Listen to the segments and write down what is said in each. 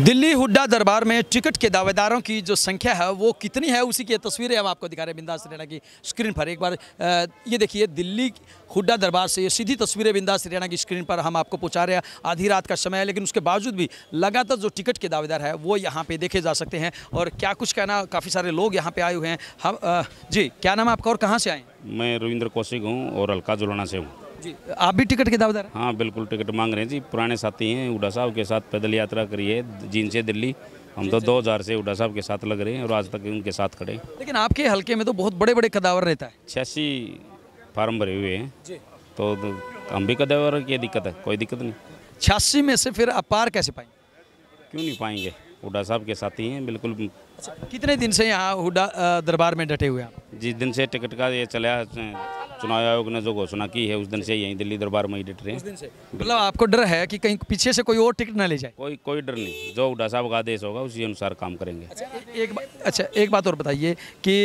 दिल्ली हुड्डा दरबार में टिकट के दावेदारों की जो संख्या है वो कितनी है उसी की तस्वीरें हम आपको दिखा रहे हैं बिंदास रैना की स्क्रीन पर एक बार ये देखिए दिल्ली हुड्डा दरबार से ये सीधी तस्वीरें बिंदास रैना की स्क्रीन पर हम आपको पहुंचा रहे हैं आधी रात का समय है लेकिन उसके बावजूद भी लगातार जो टिकट के दावेदार है वो यहाँ पर देखे जा सकते हैं और क्या कुछ कहना काफ़ी सारे लोग यहाँ पर आए हुए हैं हम जी क्या नाम है आपका और कहाँ से आए मैं रविंद्र कौशिक हूँ और अलका जुलाना से हूँ जी आप भी टिकट के दावेदार हैं हाँ बिल्कुल टिकट मांग रहे हैं जी पुराने साथी हैं उडा साहब के साथ पैदल यात्रा करी है जीन से दिल्ली हम तो 2000 से उडा साहब के साथ लग रहे हैं और आज तक उनके साथ खड़े लेकिन आपके हलके में तो बहुत बड़े बड़े कदावर रहता है छियासी फार्म भरे हुए हैं तो हम भी कदावर की दिक्कत है कोई दिक्कत नहीं छियासी में से फिर आप पार कैसे पाएंगे क्यों नहीं पाएंगे हुडा साहब के साथी हैं बिल्कुल अच्छा, कितने दिन से यहाँ हुडा दरबार में डटे हुए हैं जिस दिन से टिकट का ये चला चुनाव आयोग ने जो घोषणा की है उस दिन से यही दिल्ली दरबार में ही रहे मतलब आपको डर है कि कहीं पीछे से कोई और टिकट ना ले जाए कोई कोई डर नहीं जो हुडा साहब का आदेश होगा उसी अनुसार काम करेंगे अच्छा, एक अच्छा एक बात और बताइए कि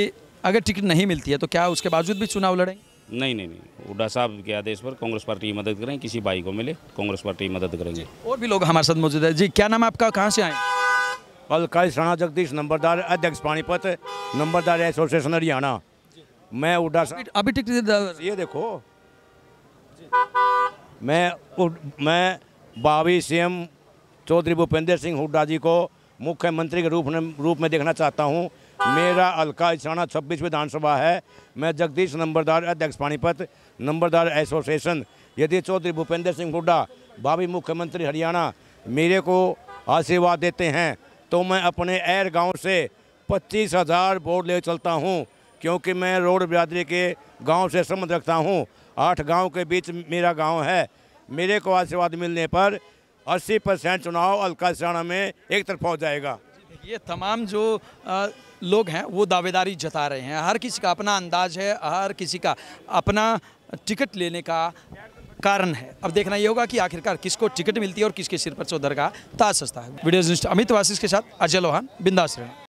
अगर टिकट नहीं मिलती है तो क्या उसके बावजूद भी चुनाव लड़ेंगे नहीं नहीं नहीं उड्डा साहब के आदेश पर कांग्रेस पार्टी मदद करें किसी भाई को मिले कांग्रेस पार्टी मदद करेंगे और भी लोग हमारे साथ मौजूद है जी क्या नाम आपका कहाँ से आए कल राणा जगदीश नंबरदार अध्यक्ष पानीपत नंबरदार एसोसिएशन हरियाणा मैं उड़ा सा अभी टिक ये देखो मैं मैं बावी सीएम चौधरी भूपेंद्र सिंह हुड्डा जी को मुख्यमंत्री के रूप में रूप में देखना चाहता हूँ मेरा अलका इसाना छब्बीस विधानसभा है मैं जगदीश नंबरदार अध्यक्ष पानीपत नंबरदार एसोसिएशन यदि चौधरी भूपेंद्र सिंह हुड्डा भावी मुख्यमंत्री हरियाणा मेरे को आशीर्वाद देते हैं तो मैं अपने ऐर गाँव से पच्चीस हज़ार वोट ले चलता हूँ क्योंकि मैं रोड बिरादरी के गांव से संबंध रखता हूं आठ गांव के बीच मेरा गांव है मेरे को आशीर्वाद मिलने पर 80 परसेंट चुनाव अलका सराणा में एक तरफ हो जाएगा ये तमाम जो आ, लोग हैं वो दावेदारी जता रहे हैं हर किसी का अपना अंदाज है हर किसी का अपना टिकट लेने का कारण है अब देखना ये होगा कि आखिरकार किसको टिकट मिलती है और किसके सिर पर चौधर का ताज सस्ता है वीडियो अमित वासिस के साथ अजय लोहान बिंदास रहे